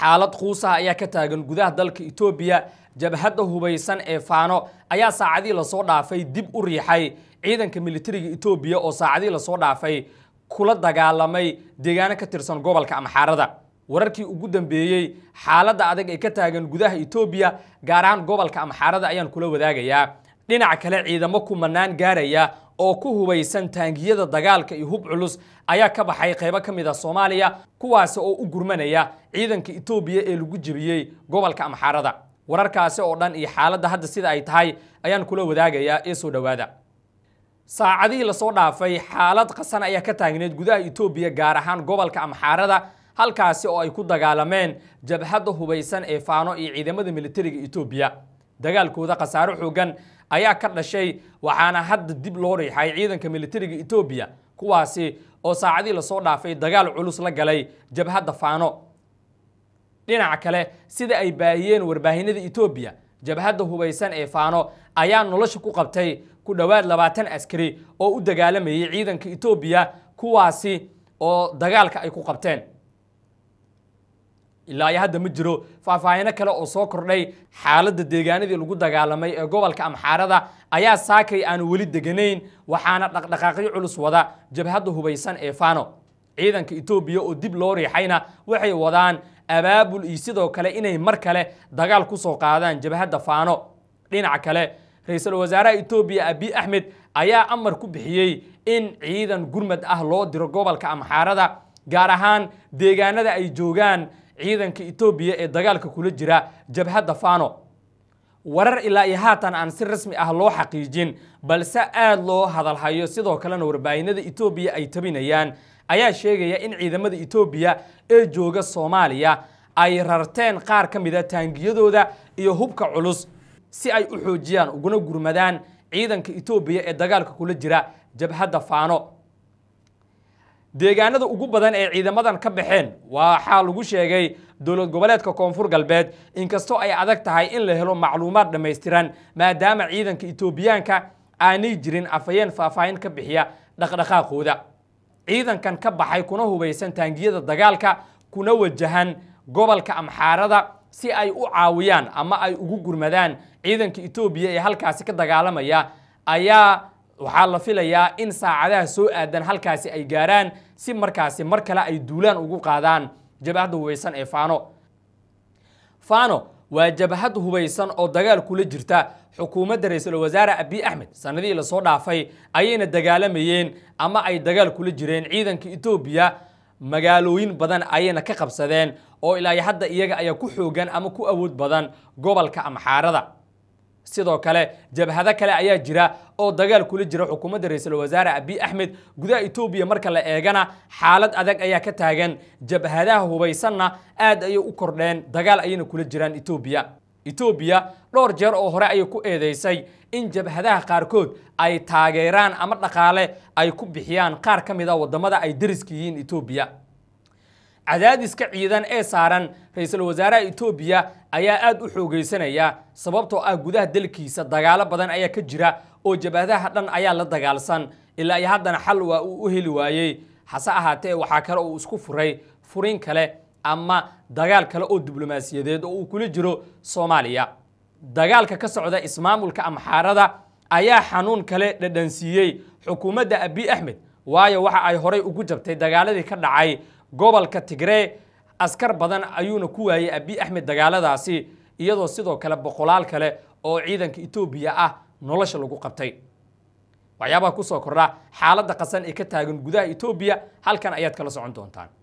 xaalad quusaha ayaa ka taagan gudaha dalka itoobiya jabhadda hubaysan ee faano ayaa saacadihii lasoo dhaafay dib u riixay ciidanka militariga etoobiya oo saacadihii lasoo dhaafay kula dagaalamay deegaano ka tirsan gobolka amxaarada wararkii ugu dambeeyey xaaladda adag ee ka taagan gudaha itoobiya gaar ahaan gobolka amxaarada ayaan kula wadaagayaa dhinac kale ciidamo ku mannaan gaaraya oo ku hubaysan taangiyada dagaalka iyo hub culus ayaa ka baxay qaybo ka mid a ah soomaaliya kuwaasi oo u gurmanaya ciidanka etoobiya ee lagu jebiyey gobolka amxaarada wararkaasi oo dhan iyo xaaladda hadda sida ay tahay ayaan kula wadaagayaa ee soo dhowaada saacadihii lasoo dhaafay xaalad qasan ayaa ka taagneed gudaha itoobiya gaar ahaan gobolka amxaarada halkaasi oo ay ku dagaalameen jabhadda hubaysan ee faano iyo ciidamada militariga itoobiya dagaalkooda khasaaro xoogan ayaa ka dhashay waxaana hadda dib loo riixay ciidanka militariga etoobiya kuwaasi oo saacadii lasoo dhaafay dagaal culus la galay jabhadda faano dhinaca kale sida ay baahiyeen warbaahinada etoobiya jabhadda hubaysan ee faano ayaa nolosha ku qabtay ku dhowaad labaatan askari oo u dagaalamayay ciidanka etoobiya kuwaasi oo dagaalka ay ku qabteen ilaa iyo hadda ma jiro faahfaahino kale oo soo kordhay xaaladda deegaanadii lagu dagaalamay ee gobolka amxaarada ayaa saakay aanu weli deganayn waxaana dhaqdhaqaaqyo culus wada jabhadda hubaysan ee faano ciidanka etoobiya oo dib loo riixayna waxay wadaan abaabul iyo sidoo kale inay mar kale dagaal ku soo qaadaan jabhadda faano dhinaca kale ra-iisul wasaaraha etoobiya abi axmed ayaa amar ku bixiyey in ciidan gurmad ah loo diro gobolka amxaarada gaar ahaan deegaanada ay joogaan ciidanka etoobiya ee dagaalka kula jira jabhadda faano warar ilaa iyo haatan aan si rasmi ah loo xaqiijin balse aada loo hadalhayo sidoo kalena warbaahinada etoobiya ay tabinayaan ayaa sheegaya in ciidamada etoobiya ee jooga soomaaliya ay rarteen qaar ka mida ah taangiyadooda iyo hubka culus si ay u xoojiyaan uguna gurmadaan ciidanka etoobiya ee dagaalka kula jira jabhadda faano deegaanada ugu badan ee ciidamadan ka baxeen waxaa lagu sheegay dowlad goboleedka koonfur galbeed inkastoo ay adag tahay in la helo macluumaad dhammaystiran maadaama ciidanka itoobiyaanka aanay jirin afhayeen faahfaahin ka bixiya dhaqdhaqaaqooda ciidankan ka baxay kuna hubaysan taangiyada dagaalka kuna wajahan gobolka amxaarada si ay u caawiyaan ama ay ugu gurmadaan ciidanka etoobiya ee halkaasi ka dagaalamaya ayaa waxaa la filayaa in saacadaha soo aadan halkaasi ay gaaraan si markaasi mar kale ay duulaan ugu qaadaan jabhadda hubaysan ee faano faano waa jabhad hubaysan oo dagaal kula jirta xukuumadda ra-iisul wasaare abiy axmed sannadihii lasoo dhaafay ayayna dagaalamayeen ama ay dagaal kula jireen ciidanka etoobiya magaalooyin badan ayayna ka qabsadeen oo ilaa hadda iyaga ayaa ku xoogan ama ku awood badan gobolka amxaarada sidoo kale jabhado kale ayaa jira oo dagaal kula jira xukuumadda ra-iisul wasaare abiy axmed gudaha etoobiya marka la eegana xaalad adag ayaa ka taagan jabhadaha hubaysanna aad ayay u kordheen dagaal ayayna kula jiraan etoobiya etoobiya dhowr jeer oo hore ayay ku eedeysay in jabhadaha qaarkood ay taageeraan ama dhaqaale ay ku bixiyaan qaar ka mid a ah waddamada ay dariska yihiin etoobiya cadaadiska ciidan ee saaran ra-iisul wasaaraha etoobiya ayaa aad u xoogaysanaya sababtoo ah gudaha dalkiisa dagaalo badan ayaa ka jira oo jabhadaha dhan ayaa la dagaalsan ilaa iyo haddana xal waa uu u heli waayey hase ahaatee waxaa kale uu isku furay furin kale ama dagaal kale oo diblomaasiyadeed oo uu kula jiro soomaaliya dagaalka ka socda ismaamulka amxaarada ayaa xanuun kale dhadhansiiyey xukuumadda abi axmed waayo waxa ay horay ugu jabtay dagaaladii ka dhacay gobolka tigree askar badan ayuuna ku waayey abiy axmed dagaaladaasi iyadoo sidoo kale boqolaal kale oo ciidanka etoobiya ah nolosha lagu qabtay waxyaabaha kusoo kordha xaaladda qasan ee ka taagan gudaha etoobiya halkan ayaad kala socon doontaan